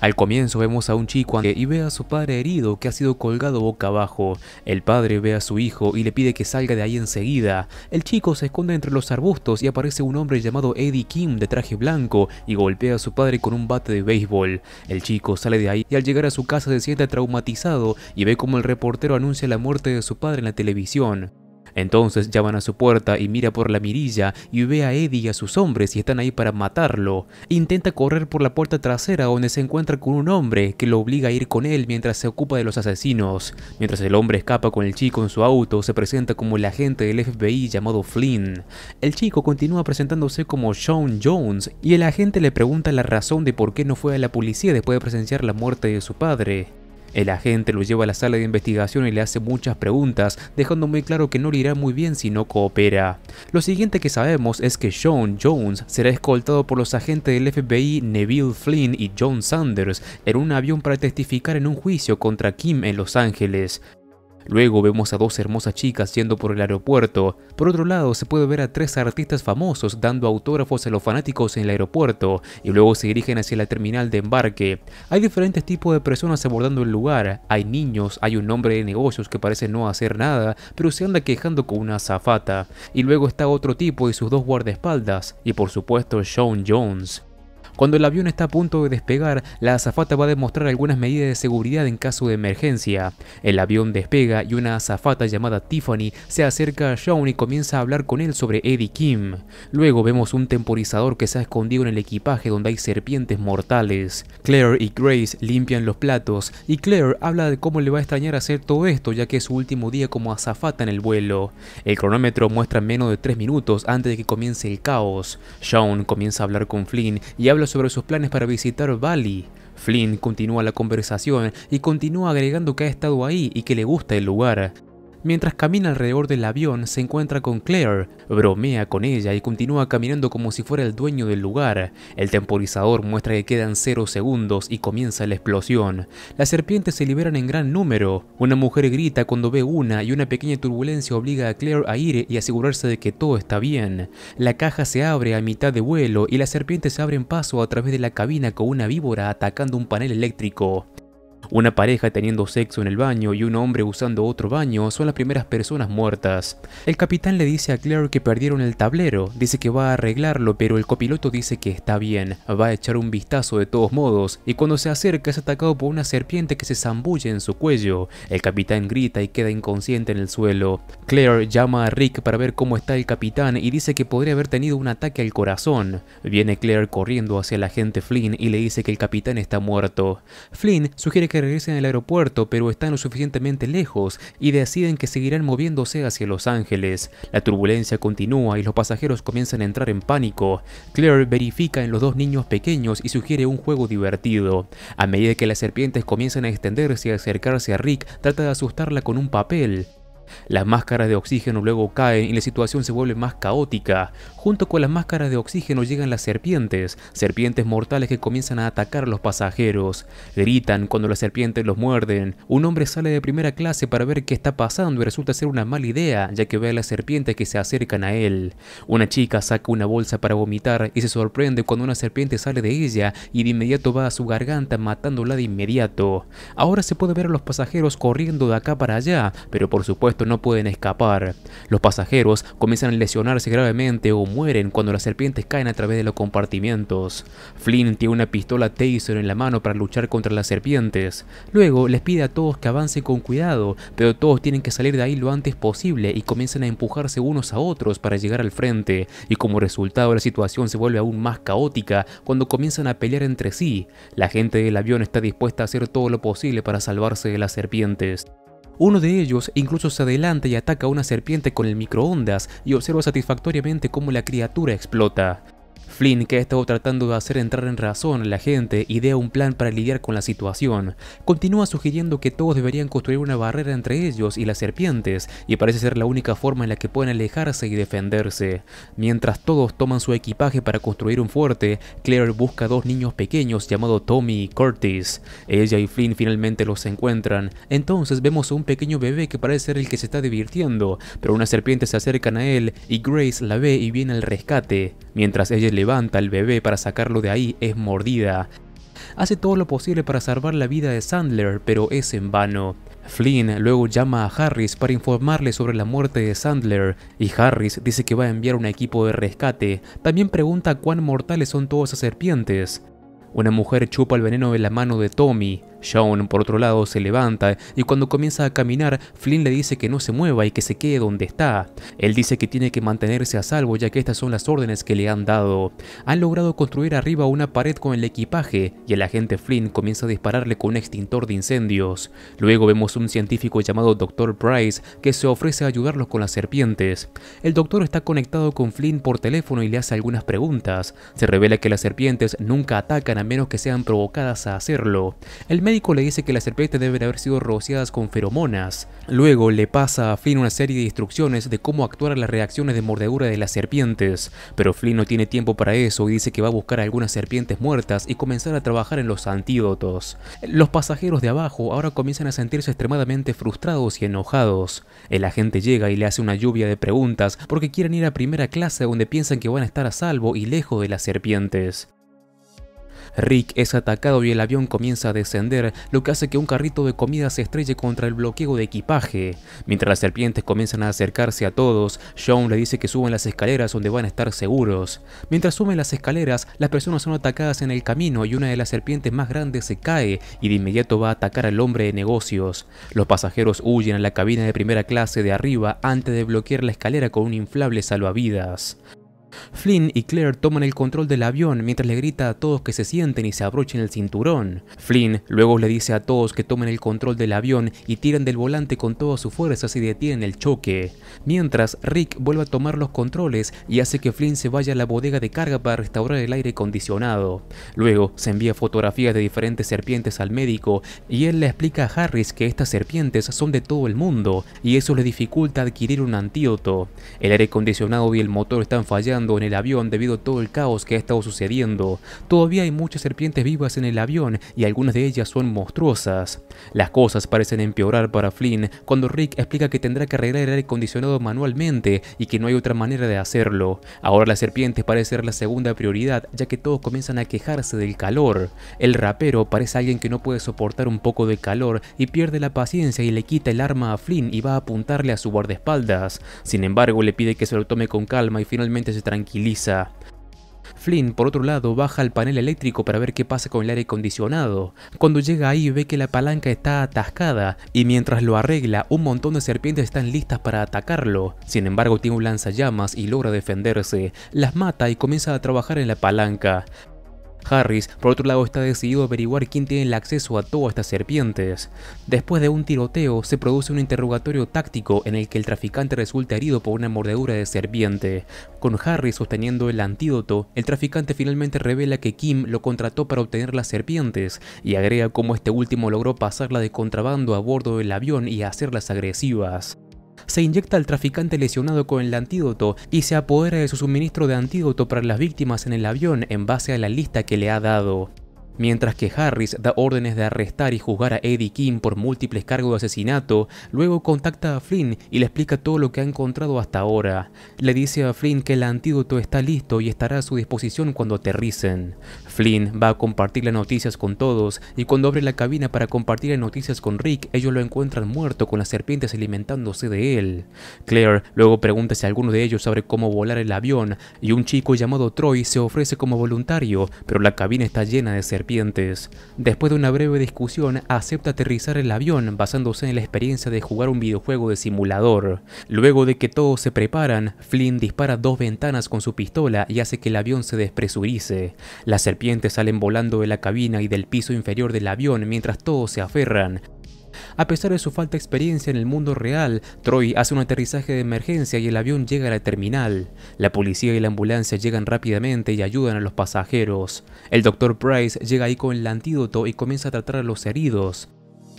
Al comienzo vemos a un chico y ve a su padre herido que ha sido colgado boca abajo. El padre ve a su hijo y le pide que salga de ahí enseguida. El chico se esconde entre los arbustos y aparece un hombre llamado Eddie Kim de traje blanco y golpea a su padre con un bate de béisbol. El chico sale de ahí y al llegar a su casa se siente traumatizado y ve como el reportero anuncia la muerte de su padre en la televisión. Entonces llaman a su puerta y mira por la mirilla y ve a Eddie y a sus hombres y están ahí para matarlo. Intenta correr por la puerta trasera donde se encuentra con un hombre que lo obliga a ir con él mientras se ocupa de los asesinos. Mientras el hombre escapa con el chico en su auto, se presenta como el agente del FBI llamado Flynn. El chico continúa presentándose como Sean Jones y el agente le pregunta la razón de por qué no fue a la policía después de presenciar la muerte de su padre. El agente lo lleva a la sala de investigación y le hace muchas preguntas, dejando muy claro que no le irá muy bien si no coopera. Lo siguiente que sabemos es que Sean Jones será escoltado por los agentes del FBI Neville Flynn y John Sanders en un avión para testificar en un juicio contra Kim en Los Ángeles. Luego vemos a dos hermosas chicas yendo por el aeropuerto. Por otro lado, se puede ver a tres artistas famosos dando autógrafos a los fanáticos en el aeropuerto y luego se dirigen hacia la terminal de embarque. Hay diferentes tipos de personas abordando el lugar. Hay niños, hay un hombre de negocios que parece no hacer nada, pero se anda quejando con una zafata Y luego está otro tipo y sus dos guardaespaldas, y por supuesto Shawn Jones. Cuando el avión está a punto de despegar, la azafata va a demostrar algunas medidas de seguridad en caso de emergencia. El avión despega y una azafata llamada Tiffany se acerca a Sean y comienza a hablar con él sobre Eddie Kim. Luego vemos un temporizador que se ha escondido en el equipaje donde hay serpientes mortales. Claire y Grace limpian los platos y Claire habla de cómo le va a extrañar hacer todo esto ya que es su último día como azafata en el vuelo. El cronómetro muestra menos de 3 minutos antes de que comience el caos. Sean comienza a hablar con Flynn y habla sobre sus planes para visitar Bali. Flynn continúa la conversación y continúa agregando que ha estado ahí y que le gusta el lugar. Mientras camina alrededor del avión, se encuentra con Claire, bromea con ella y continúa caminando como si fuera el dueño del lugar. El temporizador muestra que quedan 0 segundos y comienza la explosión. Las serpientes se liberan en gran número. Una mujer grita cuando ve una y una pequeña turbulencia obliga a Claire a ir y asegurarse de que todo está bien. La caja se abre a mitad de vuelo y las serpientes abren paso a través de la cabina con una víbora atacando un panel eléctrico. Una pareja teniendo sexo en el baño y un hombre usando otro baño son las primeras personas muertas. El capitán le dice a Claire que perdieron el tablero, dice que va a arreglarlo, pero el copiloto dice que está bien, va a echar un vistazo de todos modos, y cuando se acerca es atacado por una serpiente que se zambulle en su cuello. El capitán grita y queda inconsciente en el suelo. Claire llama a Rick para ver cómo está el capitán y dice que podría haber tenido un ataque al corazón. Viene Claire corriendo hacia el agente Flynn y le dice que el capitán está muerto. Flynn sugiere que regresan al aeropuerto, pero están lo suficientemente lejos y deciden que seguirán moviéndose hacia Los Ángeles. La turbulencia continúa y los pasajeros comienzan a entrar en pánico. Claire verifica en los dos niños pequeños y sugiere un juego divertido. A medida que las serpientes comienzan a extenderse y acercarse a Rick, trata de asustarla con un papel. Las máscaras de oxígeno luego caen y la situación se vuelve más caótica. Junto con las máscaras de oxígeno llegan las serpientes, serpientes mortales que comienzan a atacar a los pasajeros. Gritan cuando las serpientes los muerden. Un hombre sale de primera clase para ver qué está pasando y resulta ser una mala idea, ya que ve a las serpientes que se acercan a él. Una chica saca una bolsa para vomitar y se sorprende cuando una serpiente sale de ella y de inmediato va a su garganta matándola de inmediato. Ahora se puede ver a los pasajeros corriendo de acá para allá, pero por supuesto no pueden escapar. Los pasajeros comienzan a lesionarse gravemente o mueren cuando las serpientes caen a través de los compartimientos. Flynn tiene una pistola taser en la mano para luchar contra las serpientes. Luego les pide a todos que avancen con cuidado, pero todos tienen que salir de ahí lo antes posible y comienzan a empujarse unos a otros para llegar al frente, y como resultado la situación se vuelve aún más caótica cuando comienzan a pelear entre sí. La gente del avión está dispuesta a hacer todo lo posible para salvarse de las serpientes. Uno de ellos incluso se adelanta y ataca a una serpiente con el microondas y observa satisfactoriamente cómo la criatura explota. Flynn, que ha estado tratando de hacer entrar en razón a la gente, idea un plan para lidiar con la situación. Continúa sugiriendo que todos deberían construir una barrera entre ellos y las serpientes, y parece ser la única forma en la que pueden alejarse y defenderse. Mientras todos toman su equipaje para construir un fuerte, Claire busca a dos niños pequeños llamados Tommy y Curtis. Ella y Flynn finalmente los encuentran. Entonces vemos a un pequeño bebé que parece ser el que se está divirtiendo, pero unas serpientes se acercan a él y Grace la ve y viene al rescate, mientras ella le levanta al bebé para sacarlo de ahí es mordida. Hace todo lo posible para salvar la vida de Sandler, pero es en vano. Flynn luego llama a Harris para informarle sobre la muerte de Sandler, y Harris dice que va a enviar un equipo de rescate. También pregunta cuán mortales son todas esas serpientes. Una mujer chupa el veneno de la mano de Tommy. Sean, por otro lado, se levanta y cuando comienza a caminar, Flynn le dice que no se mueva y que se quede donde está. Él dice que tiene que mantenerse a salvo ya que estas son las órdenes que le han dado. Han logrado construir arriba una pared con el equipaje y el agente Flynn comienza a dispararle con un extintor de incendios. Luego vemos un científico llamado Dr. Price que se ofrece a ayudarlos con las serpientes. El doctor está conectado con Flynn por teléfono y le hace algunas preguntas. Se revela que las serpientes nunca atacan a menos que sean provocadas a hacerlo. El el médico le dice que las serpientes deben haber sido rociadas con feromonas. Luego le pasa a Flynn una serie de instrucciones de cómo actuar a las reacciones de mordedura de las serpientes, pero Flynn no tiene tiempo para eso y dice que va a buscar algunas serpientes muertas y comenzar a trabajar en los antídotos. Los pasajeros de abajo ahora comienzan a sentirse extremadamente frustrados y enojados. El agente llega y le hace una lluvia de preguntas porque quieren ir a primera clase donde piensan que van a estar a salvo y lejos de las serpientes. Rick es atacado y el avión comienza a descender, lo que hace que un carrito de comida se estrelle contra el bloqueo de equipaje. Mientras las serpientes comienzan a acercarse a todos, Sean le dice que suban las escaleras donde van a estar seguros. Mientras suben las escaleras, las personas son atacadas en el camino y una de las serpientes más grandes se cae y de inmediato va a atacar al hombre de negocios. Los pasajeros huyen a la cabina de primera clase de arriba antes de bloquear la escalera con un inflable salvavidas. Flynn y Claire toman el control del avión mientras le grita a todos que se sienten y se abrochen el cinturón. Flynn luego le dice a todos que tomen el control del avión y tiran del volante con todas sus fuerzas y detienen el choque. Mientras, Rick vuelve a tomar los controles y hace que Flynn se vaya a la bodega de carga para restaurar el aire acondicionado. Luego, se envía fotografías de diferentes serpientes al médico y él le explica a Harris que estas serpientes son de todo el mundo y eso le dificulta adquirir un antídoto. El aire acondicionado y el motor están fallando en el avión debido a todo el caos que ha estado sucediendo. Todavía hay muchas serpientes vivas en el avión y algunas de ellas son monstruosas. Las cosas parecen empeorar para Flynn cuando Rick explica que tendrá que arreglar el aire acondicionado manualmente y que no hay otra manera de hacerlo. Ahora las serpientes parece ser la segunda prioridad ya que todos comienzan a quejarse del calor. El rapero parece alguien que no puede soportar un poco de calor y pierde la paciencia y le quita el arma a Flynn y va a apuntarle a su guardaespaldas. Sin embargo le pide que se lo tome con calma y finalmente se tranquiliza. Flynn, por otro lado, baja al panel eléctrico para ver qué pasa con el aire acondicionado. Cuando llega ahí ve que la palanca está atascada y mientras lo arregla, un montón de serpientes están listas para atacarlo. Sin embargo, tiene un lanzallamas y logra defenderse. Las mata y comienza a trabajar en la palanca. Harris, por otro lado, está decidido a averiguar quién tiene el acceso a todas estas serpientes. Después de un tiroteo, se produce un interrogatorio táctico en el que el traficante resulta herido por una mordedura de serpiente. Con Harris sosteniendo el antídoto, el traficante finalmente revela que Kim lo contrató para obtener las serpientes, y agrega cómo este último logró pasarla de contrabando a bordo del avión y hacerlas agresivas se inyecta al traficante lesionado con el antídoto y se apodera de su suministro de antídoto para las víctimas en el avión en base a la lista que le ha dado. Mientras que Harris da órdenes de arrestar y juzgar a Eddie King por múltiples cargos de asesinato, luego contacta a Flynn y le explica todo lo que ha encontrado hasta ahora. Le dice a Flynn que el antídoto está listo y estará a su disposición cuando aterricen. Flynn va a compartir las noticias con todos y cuando abre la cabina para compartir las noticias con Rick, ellos lo encuentran muerto con las serpientes alimentándose de él. Claire luego pregunta si alguno de ellos sabe cómo volar el avión y un chico llamado Troy se ofrece como voluntario, pero la cabina está llena de serpientes Después de una breve discusión, acepta aterrizar el avión basándose en la experiencia de jugar un videojuego de simulador. Luego de que todos se preparan, Flynn dispara dos ventanas con su pistola y hace que el avión se despresurice. Las serpientes salen volando de la cabina y del piso inferior del avión mientras todos se aferran. A pesar de su falta de experiencia en el mundo real, Troy hace un aterrizaje de emergencia y el avión llega a la terminal. La policía y la ambulancia llegan rápidamente y ayudan a los pasajeros. El doctor Price llega ahí con el antídoto y comienza a tratar a los heridos.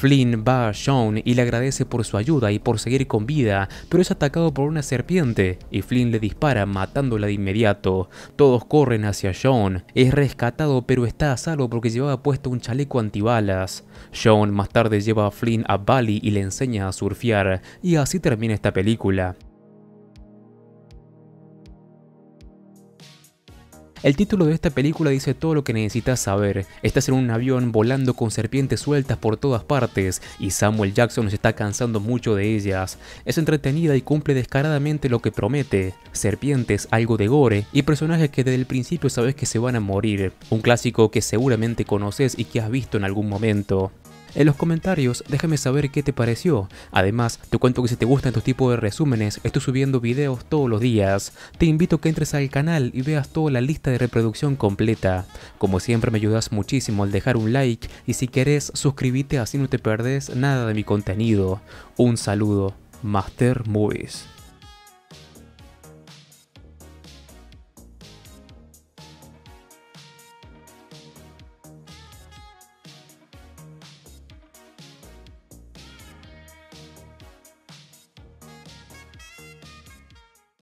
Flynn va a Sean y le agradece por su ayuda y por seguir con vida, pero es atacado por una serpiente y Flynn le dispara matándola de inmediato. Todos corren hacia Sean, es rescatado pero está a salvo porque llevaba puesto un chaleco antibalas. Sean más tarde lleva a Flynn a Bali y le enseña a surfear, y así termina esta película. El título de esta película dice todo lo que necesitas saber. Estás en un avión volando con serpientes sueltas por todas partes y Samuel Jackson se está cansando mucho de ellas. Es entretenida y cumple descaradamente lo que promete. Serpientes, algo de gore y personajes que desde el principio sabes que se van a morir. Un clásico que seguramente conoces y que has visto en algún momento. En los comentarios déjame saber qué te pareció. Además, te cuento que si te gustan estos tipos de resúmenes, estoy subiendo videos todos los días. Te invito a que entres al canal y veas toda la lista de reproducción completa. Como siempre me ayudas muchísimo al dejar un like y si querés suscríbete así no te perdés nada de mi contenido. Un saludo, Master Movies.